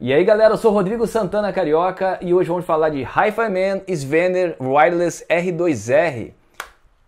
E aí galera, eu sou Rodrigo Santana Carioca e hoje vamos falar de Hi-Fi Man Svenner Wireless R2R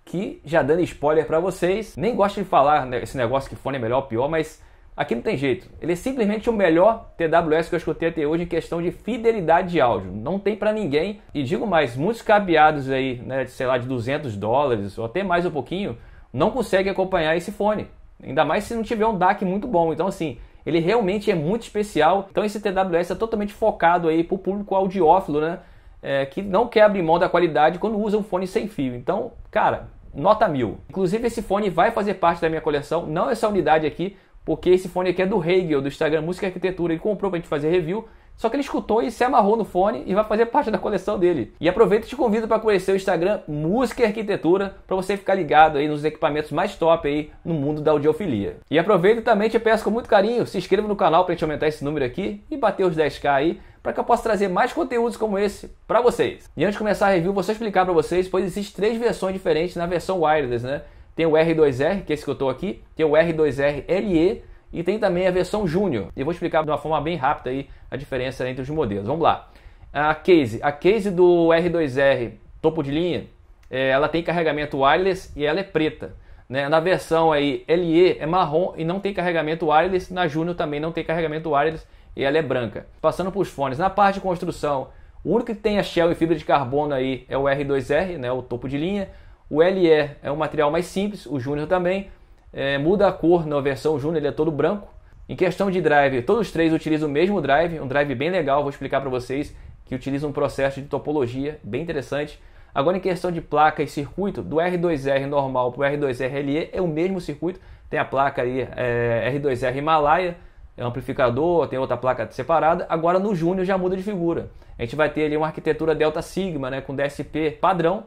que já dando spoiler para vocês, nem gosto de falar esse negócio que fone é melhor ou pior, mas aqui não tem jeito. Ele é simplesmente o melhor TWS que eu escutei até hoje em questão de fidelidade de áudio. Não tem para ninguém. E digo mais, muitos cabeados aí, né, sei lá, de 200 dólares ou até mais um pouquinho, não conseguem acompanhar esse fone. Ainda mais se não tiver um DAC muito bom. Então assim, ele realmente é muito especial. Então esse TWS é totalmente focado aí para o público audiófilo, né? É, que não quer abrir mão da qualidade quando usa um fone sem fio. Então, cara, nota mil. Inclusive esse fone vai fazer parte da minha coleção, não essa unidade aqui, porque esse fone aqui é do Hegel, do Instagram Música e Arquitetura. Ele comprou para a gente fazer review só que ele escutou e se amarrou no fone e vai fazer parte da coleção dele. E aproveito e te convido para conhecer o Instagram Música e Arquitetura para você ficar ligado aí nos equipamentos mais top aí no mundo da audiofilia. E aproveito também te peço com muito carinho, se inscreva no canal para gente aumentar esse número aqui e bater os 10k aí para que eu possa trazer mais conteúdos como esse para vocês. E antes de começar a review, vou só explicar para vocês, pois existem três versões diferentes na versão wireless, né? Tem o R2R, que é esse que eu estou aqui, tem o R2R LE e tem também a versão Júnior. E vou explicar de uma forma bem rápida aí a diferença entre os modelos. Vamos lá. A case, a case do R2R topo de linha, é, ela tem carregamento wireless e ela é preta. Né? Na versão aí LE é marrom e não tem carregamento wireless. Na Júnior também não tem carregamento wireless e ela é branca. Passando para os fones, na parte de construção, o único que tem a shell e fibra de carbono aí é o R2R, né, o topo de linha. O LE é um material mais simples, o Júnior também é, muda a cor na versão Juno ele é todo branco. Em questão de drive, todos os três utilizam o mesmo drive, um drive bem legal, vou explicar para vocês, que utiliza um processo de topologia bem interessante. Agora, em questão de placa e circuito, do R2R normal para o R2R LE é o mesmo circuito, tem a placa ali é, R2R Himalaia, é amplificador, tem outra placa separada. Agora no Júnior já muda de figura. A gente vai ter ali uma arquitetura Delta Sigma, né, com DSP padrão,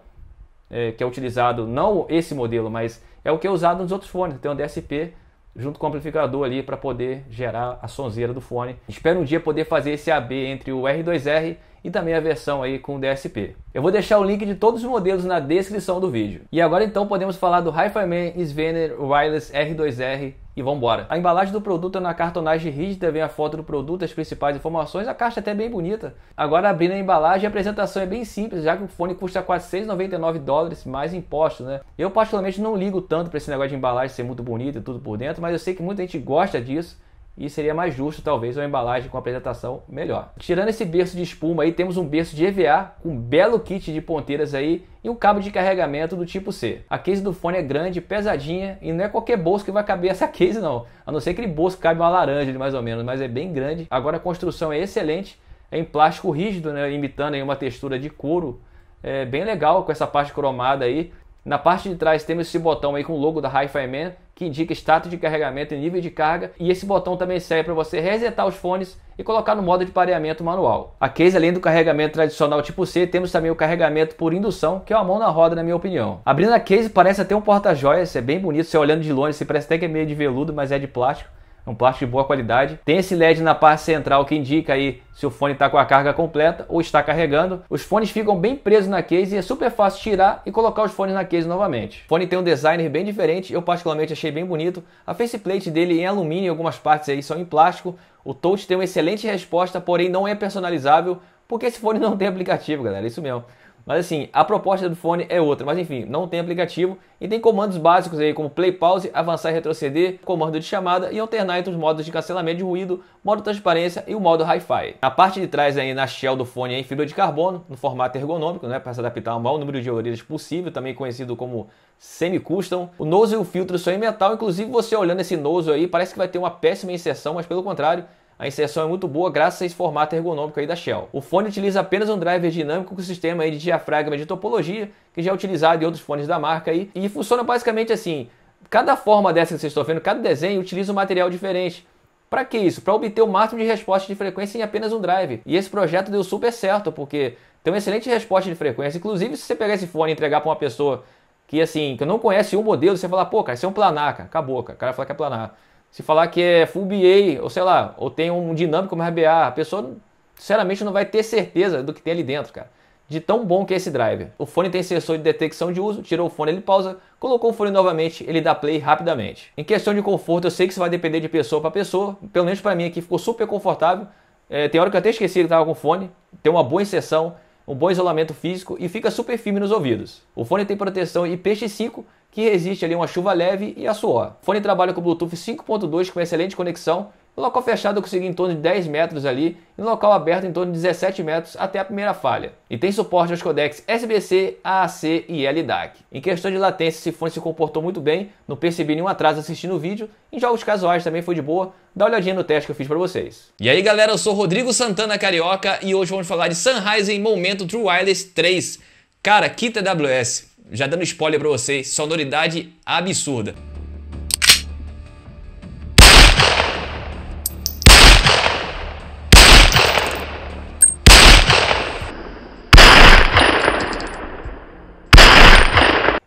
é, que é utilizado, não esse modelo, mas é o que é usado nos outros fones. Tem um DSP junto com o amplificador ali para poder gerar a sonzeira do fone. Espero um dia poder fazer esse AB entre o R2R e também a versão aí com DSP. Eu vou deixar o link de todos os modelos na descrição do vídeo. E agora então podemos falar do Hi-Fi Man Svener Wireless R2R e vamos embora. A embalagem do produto é na cartonagem rígida, vem a foto do produto, as principais informações, a caixa é até bem bonita. Agora abrindo a embalagem, a apresentação é bem simples, já que o fone custa 499 dólares mais impostos, né? Eu particularmente não ligo tanto para esse negócio de embalagem ser muito bonita e tudo por dentro, mas eu sei que muita gente gosta disso e seria mais justo, talvez, uma embalagem com apresentação melhor. Tirando esse berço de espuma aí, temos um berço de EVA com um belo kit de ponteiras aí e um cabo de carregamento do tipo C. A case do fone é grande, pesadinha e não é qualquer bolso que vai caber essa case não. A não ser aquele bolso que cabe uma laranja mais ou menos, mas é bem grande. Agora a construção é excelente, é em plástico rígido, né, imitando aí uma textura de couro. É bem legal com essa parte cromada aí. Na parte de trás temos esse botão aí com o logo da Hi-Fi Man, que indica status de carregamento e nível de carga, e esse botão também serve para você resetar os fones e colocar no modo de pareamento manual. A case, além do carregamento tradicional tipo C, temos também o carregamento por indução, que é uma mão na roda, na minha opinião. Abrindo a case, parece até um porta-joias, é bem bonito, você olhando de longe, você parece até que é meio de veludo, mas é de plástico é um plástico de boa qualidade. Tem esse LED na parte central que indica aí se o fone está com a carga completa ou está carregando. Os fones ficam bem presos na case e é super fácil tirar e colocar os fones na case novamente. O fone tem um design bem diferente, eu particularmente achei bem bonito. A faceplate dele é em alumínio e algumas partes aí são em plástico. O touch tem uma excelente resposta, porém não é personalizável, porque esse fone não tem aplicativo, galera, é isso mesmo. Mas assim, a proposta do fone é outra. Mas enfim, não tem aplicativo e tem comandos básicos aí, como play, pause, avançar e retroceder, comando de chamada e alternar entre os modos de cancelamento de ruído, modo transparência e o modo hi-fi. Na parte de trás aí, na shell do fone, é em fibra de carbono, no formato ergonômico, né, para se adaptar ao maior número de orelhas possível, também conhecido como semi-custom. O nozzle e o filtro são em metal, inclusive você olhando esse nozzle aí, parece que vai ter uma péssima inserção, mas pelo contrário, a inserção é muito boa graças a esse formato ergonômico aí da Shell. O fone utiliza apenas um driver dinâmico com sistema aí de diafragma de topologia, que já é utilizado em outros fones da marca aí, e funciona basicamente assim. Cada forma dessa que vocês estão vendo, cada desenho utiliza um material diferente. Para que isso? Para obter o máximo de resposta de frequência em apenas um drive. E esse projeto deu super certo, porque tem uma excelente resposta de frequência. Inclusive, se você pegar esse fone e entregar para uma pessoa que assim, que não conhece um modelo, você falar, pô, cara, isso é um planar, cara. acabou, cara. O cara fala que é planar. Se falar que é full BA, ou sei lá, ou tem um dinâmico como RBA, a pessoa, sinceramente, não vai ter certeza do que tem ali dentro, cara. De tão bom que é esse driver. O fone tem sensor de detecção de uso, tirou o fone, ele pausa, colocou o fone novamente, ele dá play rapidamente. Em questão de conforto, eu sei que isso vai depender de pessoa para pessoa, pelo menos para mim aqui ficou super confortável. É, tem hora que eu até esqueci que estava com fone, tem uma boa inserção, um bom isolamento físico e fica super firme nos ouvidos. O fone tem proteção IPX5 que resiste ali a uma chuva leve e a suor. O fone trabalha com Bluetooth 5.2 com excelente conexão. No local fechado eu consegui em torno de 10 metros ali, e no local aberto em torno de 17 metros até a primeira falha. E tem suporte aos codecs SBC, AAC e LDAC. Em questão de latência, esse fone se comportou muito bem, não percebi nenhum atraso assistindo o vídeo. Em jogos casuais também foi de boa, dá uma olhadinha no teste que eu fiz para vocês. E aí galera, eu sou Rodrigo Santana Carioca e hoje vamos falar de Sunrise em Momento True Wireless 3. Cara, que TWS! já dando spoiler para vocês, sonoridade absurda.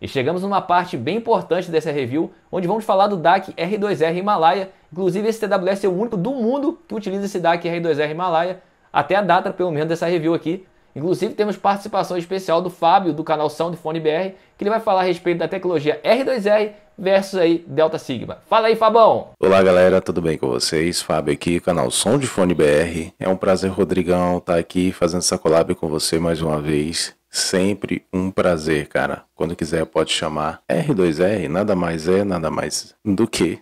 E chegamos numa parte bem importante dessa review, onde vamos falar do DAC R2R Himalaia. Inclusive, esse TWS é o único do mundo que utiliza esse DAC R2R Himalaia, até a data, pelo menos, dessa review aqui, Inclusive, temos participação especial do Fábio, do canal Soundfone BR, que ele vai falar a respeito da tecnologia R2R versus aí Delta Sigma. Fala aí, Fabão! Olá, galera, tudo bem com vocês? Fábio aqui, canal Soundfone BR. É um prazer, Rodrigão, estar tá aqui fazendo essa collab com você mais uma vez. Sempre um prazer, cara. Quando quiser, pode chamar. R2R nada mais é, nada mais do que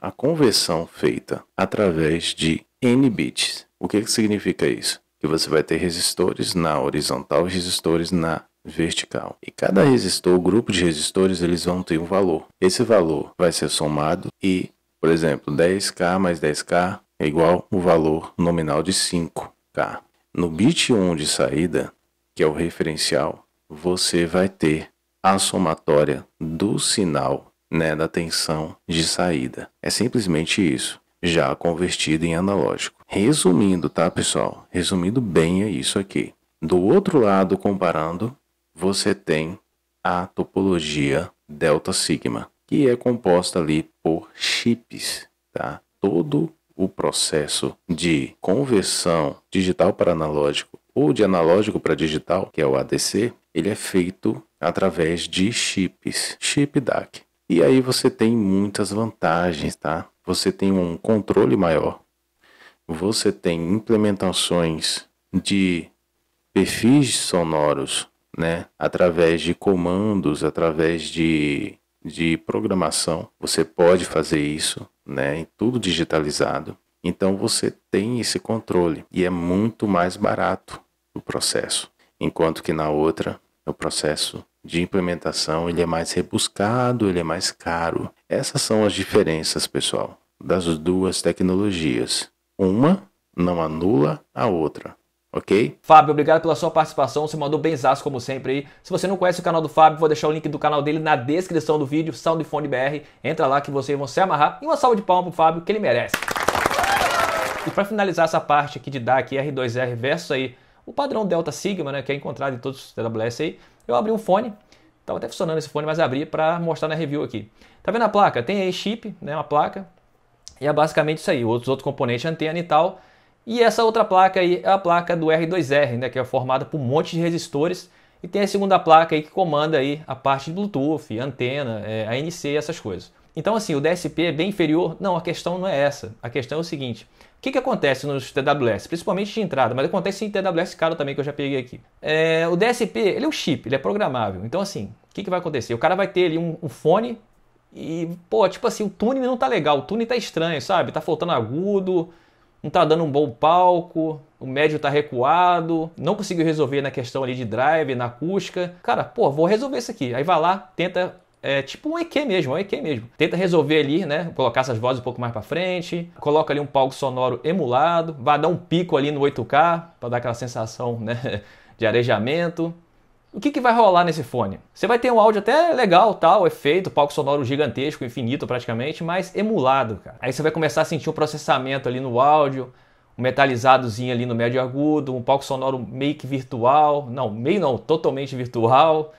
a conversão feita através de N bits. O que, que significa isso? que você vai ter resistores na horizontal e resistores na vertical. E cada resistor, o grupo de resistores, eles vão ter um valor. Esse valor vai ser somado e, por exemplo, 10K mais 10K é igual o valor nominal de 5K. No bit 1 de saída, que é o referencial, você vai ter a somatória do sinal né, da tensão de saída. É simplesmente isso já convertido em analógico. Resumindo, tá pessoal? Resumindo bem é isso aqui. Do outro lado, comparando, você tem a topologia delta sigma, que é composta ali por chips, tá? Todo o processo de conversão digital para analógico ou de analógico para digital, que é o ADC, ele é feito através de chips, chip DAC. E aí você tem muitas vantagens, tá? você tem um controle maior, você tem implementações de perfis sonoros, né? Através de comandos, através de, de programação, você pode fazer isso, né? Tudo digitalizado. Então você tem esse controle e é muito mais barato o processo, enquanto que na outra o processo de implementação ele é mais rebuscado, ele é mais caro. Essas são as diferenças, pessoal das duas tecnologias. Uma não anula a outra. Ok? Fábio, obrigado pela sua participação. Você mandou benzaço como sempre aí. Se você não conhece o canal do Fábio, vou deixar o link do canal dele na descrição do vídeo, Soundfone BR. Entra lá que vocês vão se amarrar. E uma salva de palmas pro Fábio, que ele merece. E para finalizar essa parte aqui de DAC R2R versus aí o padrão Delta Sigma, né, que é encontrado em todos os TWS aí, eu abri um fone, Tava até funcionando esse fone, mas abri para mostrar na review aqui. Tá vendo a placa? Tem aí chip, né, uma placa, e é basicamente isso aí, outros outros componentes antena e tal. E essa outra placa aí é a placa do R2R, né, que é formada por um monte de resistores. E tem a segunda placa aí que comanda aí a parte de Bluetooth, antena, é, ANC, essas coisas. Então assim, o DSP é bem inferior? Não, a questão não é essa. A questão é o seguinte, o que, que acontece nos TWS? Principalmente de entrada, mas acontece em TWS caro também, que eu já peguei aqui. É, o DSP, ele é um chip, ele é programável. Então assim, o que, que vai acontecer? O cara vai ter ali um, um fone e, pô, tipo assim, o tune não tá legal, o tune tá estranho, sabe? Tá faltando agudo, não tá dando um bom palco, o médio tá recuado, não conseguiu resolver na questão ali de drive, na acústica. Cara, pô, vou resolver isso aqui. Aí vai lá, tenta é tipo um EQ mesmo, é um EQ mesmo. Tenta resolver ali, né? Colocar essas vozes um pouco mais para frente, coloca ali um palco sonoro emulado, vai dar um pico ali no 8K para dar aquela sensação, né? De arejamento o que, que vai rolar nesse fone? Você vai ter um áudio até legal, tal, efeito, palco sonoro gigantesco, infinito praticamente, mas emulado, cara. Aí você vai começar a sentir um processamento ali no áudio, um metalizadozinho ali no médio agudo, um palco sonoro meio que virtual, não, meio não, totalmente virtual.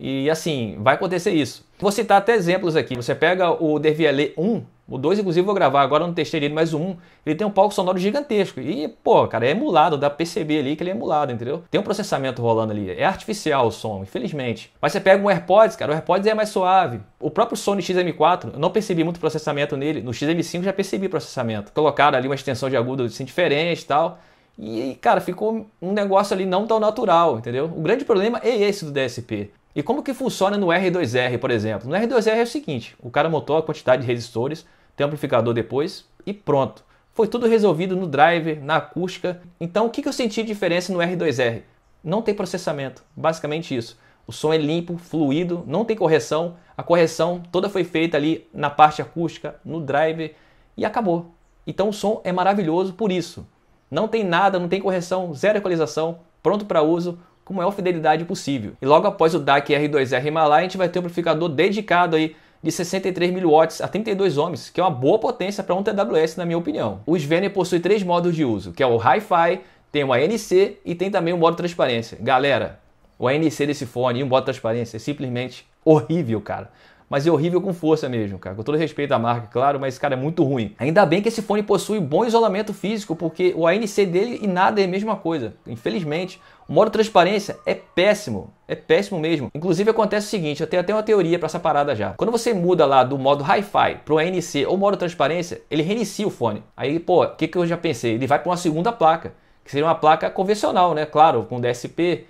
E assim, vai acontecer isso. Vou citar até exemplos aqui. Você pega o Dervielé 1, o 2, inclusive, vou gravar agora, não testei ele, mas o 1, um, ele tem um palco sonoro gigantesco. E, pô, cara, é emulado, dá pra perceber ali que ele é emulado, entendeu? Tem um processamento rolando ali. É artificial o som, infelizmente. Mas você pega um AirPods, cara, o AirPods é mais suave. O próprio Sony XM4, eu não percebi muito processamento nele. No XM5 já percebi processamento. Colocaram ali uma extensão de agudo assim, diferente e tal. E, cara, ficou um negócio ali não tão natural, entendeu? O grande problema é esse do DSP. E como que funciona no R2R, por exemplo? No R2R é o seguinte, o cara montou a quantidade de resistores, tem amplificador depois e pronto. Foi tudo resolvido no driver, na acústica. Então o que eu senti de diferença no R2R? Não tem processamento, basicamente isso. O som é limpo, fluido, não tem correção. A correção toda foi feita ali na parte acústica, no driver e acabou. Então o som é maravilhoso por isso. Não tem nada, não tem correção, zero equalização, pronto para uso com a maior fidelidade possível. E logo após o DAC R2R Himalaya, a gente vai ter um amplificador dedicado aí de 63 mil watts a 32 ohms, que é uma boa potência para um TWS, na minha opinião. O Svenner possui três modos de uso, que é o Hi-Fi, tem o ANC e tem também o modo transparência. Galera, o ANC desse fone e o modo transparência é simplesmente horrível, cara mas é horrível com força mesmo, cara. Com todo respeito à marca, claro, mas, cara, é muito ruim. Ainda bem que esse fone possui bom isolamento físico, porque o ANC dele e nada é a mesma coisa. Infelizmente, o modo transparência é péssimo, é péssimo mesmo. Inclusive acontece o seguinte, eu tenho até uma teoria para essa parada já. Quando você muda lá do modo Hi-Fi pro ANC ou modo transparência, ele reinicia o fone. Aí, pô, o que, que eu já pensei? Ele vai para uma segunda placa, que seria uma placa convencional, né? Claro, com DSP,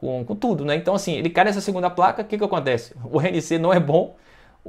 com, com tudo, né? Então assim, ele cai nessa segunda placa, o que, que acontece? O ANC não é bom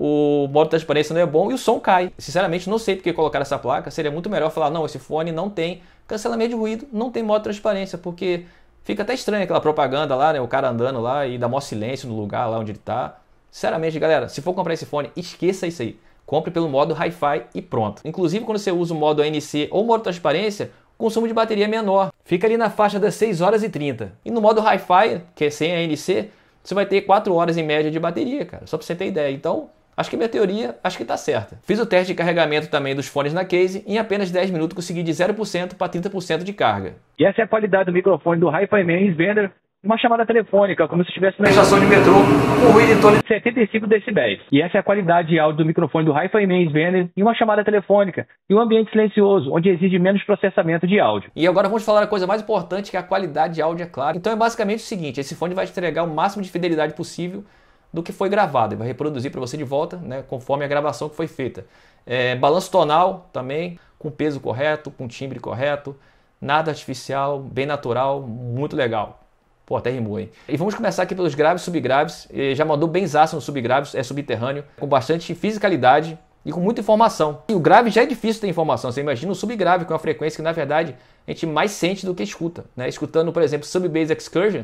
o modo de transparência não é bom e o som cai. Sinceramente, não sei porque colocar essa placa. Seria muito melhor falar, não, esse fone não tem cancelamento de ruído, não tem modo de transparência, porque fica até estranho aquela propaganda lá, né? O cara andando lá e dá maior silêncio no lugar lá onde ele tá. Sinceramente, galera, se for comprar esse fone, esqueça isso aí. Compre pelo modo Hi-Fi e pronto. Inclusive, quando você usa o modo ANC ou modo transparência, consumo de bateria é menor. Fica ali na faixa das 6 horas e 30. E no modo Hi-Fi, que é sem ANC, você vai ter 4 horas em média de bateria, cara. Só pra você ter ideia. Então, Acho que minha teoria, acho que está certa. Fiz o teste de carregamento também dos fones na case e em apenas 10 minutos consegui de 0% para 30% de carga. E essa é a qualidade do microfone do Hi-Fi Man Svender uma chamada telefônica, como se estivesse na estação de metrô, com ruído em torno de 75 decibéis. E essa é a qualidade de áudio do microfone do Hi-Fi Man em uma chamada telefônica, em um ambiente silencioso, onde exige menos processamento de áudio. E agora vamos falar a coisa mais importante, que é a qualidade de áudio, é claro. Então é basicamente o seguinte, esse fone vai entregar o máximo de fidelidade possível do que foi gravado. Ele vai reproduzir para você de volta, né, conforme a gravação que foi feita. É, balanço tonal também, com peso correto, com timbre correto, nada artificial, bem natural, muito legal. Pô, até rimou, hein? E vamos começar aqui pelos graves subgraves. Ele já mandou benzaço nos subgraves, é subterrâneo, com bastante fisicalidade e com muita informação. E o grave já é difícil ter informação, você imagina o subgrave com é uma frequência que, na verdade, a gente mais sente do que escuta. Né? Escutando, por exemplo, Sub Bass Excursion,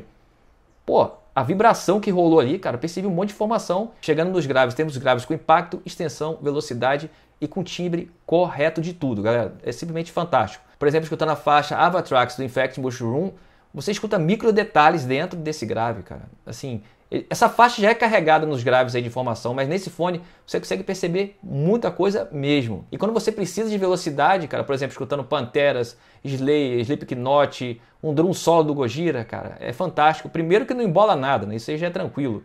pô, a vibração que rolou ali, cara, percebi um monte de informação chegando nos graves. Temos graves com impacto, extensão, velocidade e com timbre correto de tudo, galera. É simplesmente fantástico. Por exemplo, escutando a faixa Avatrax do Infect Mushroom, você escuta micro detalhes dentro desse grave, cara. Assim, essa faixa já é carregada nos graves aí de informação, mas nesse fone você consegue perceber muita coisa mesmo. E quando você precisa de velocidade, cara, por exemplo, escutando Panteras, Slayer, Slipknot, um drum solo do Gojira, cara, é fantástico. Primeiro que não embola nada, né? Isso aí já é tranquilo.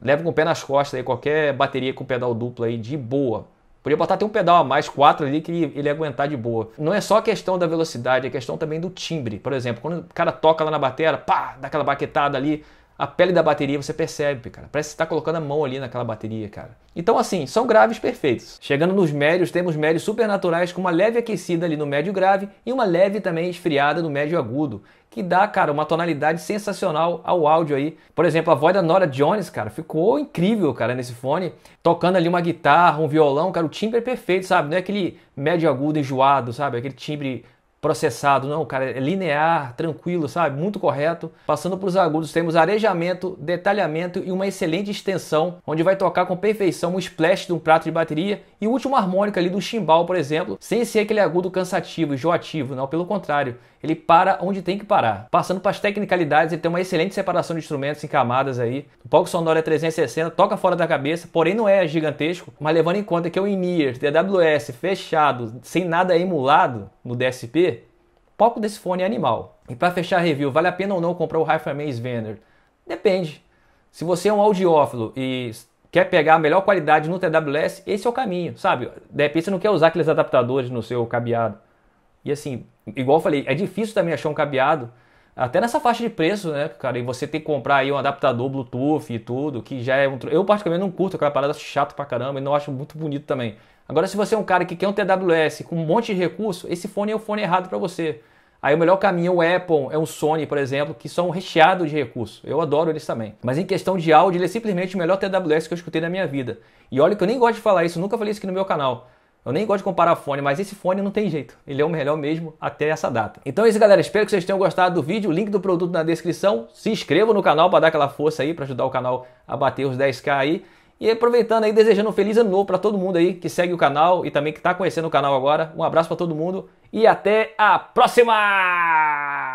Leva com o pé nas costas aí qualquer bateria com pedal duplo aí de boa. Podia botar até um pedal a mais, quatro ali, que ele, ele aguentar de boa. Não é só questão da velocidade, é questão também do timbre. Por exemplo, quando o cara toca lá na bateria, pá, dá aquela baquetada ali, a pele da bateria você percebe, cara. Parece que você tá colocando a mão ali naquela bateria, cara. Então, assim, são graves perfeitos. Chegando nos médios, temos médios supernaturais com uma leve aquecida ali no médio grave e uma leve também esfriada no médio agudo, que dá, cara, uma tonalidade sensacional ao áudio aí. Por exemplo, a voz da Nora Jones, cara, ficou incrível, cara, nesse fone, tocando ali uma guitarra, um violão, cara, o timbre é perfeito, sabe? Não é aquele médio agudo enjoado, sabe? Aquele timbre processado, não, cara, é linear, tranquilo, sabe? Muito correto. Passando para os agudos, temos arejamento, detalhamento e uma excelente extensão, onde vai tocar com perfeição o splash de um prato de bateria e o último harmônico ali do chimbal, por exemplo, sem ser aquele agudo cansativo joativo, não, pelo contrário, ele para onde tem que parar. Passando para as tecnicalidades, ele tem uma excelente separação de instrumentos em camadas aí. O palco sonoro é 360, toca fora da cabeça, porém não é gigantesco, mas levando em conta que é um in-ear, DWS, fechado, sem nada emulado no DSP, pouco desse fone é animal. E para fechar a review, vale a pena ou não comprar o Hi-Fi Maze Vendor? Depende. Se você é um audiófilo e quer pegar a melhor qualidade no TWS, esse é o caminho, sabe? De repente você não quer usar aqueles adaptadores no seu cabeado. E assim, igual eu falei, é difícil também achar um cabeado, até nessa faixa de preço, né, cara? E você tem que comprar aí um adaptador Bluetooth e tudo, que já é um. Eu, particularmente, não curto aquela parada chato pra caramba e não acho muito bonito também. Agora, se você é um cara que quer um TWS com um monte de recurso, esse fone é o fone errado para você. Aí o melhor caminho é o Apple, é um Sony, por exemplo, que são recheados de recursos. Eu adoro eles também. Mas em questão de áudio, ele é simplesmente o melhor TWS que eu escutei na minha vida. E olha que eu nem gosto de falar isso, nunca falei isso aqui no meu canal. Eu nem gosto de comparar fone, mas esse fone não tem jeito. Ele é o melhor mesmo até essa data. Então é isso, galera. Espero que vocês tenham gostado do vídeo. Link do produto na descrição. Se inscreva no canal para dar aquela força aí, para ajudar o canal a bater os 10k aí. E aproveitando aí, desejando um feliz ano novo para todo mundo aí que segue o canal e também que está conhecendo o canal agora. Um abraço para todo mundo e até a próxima!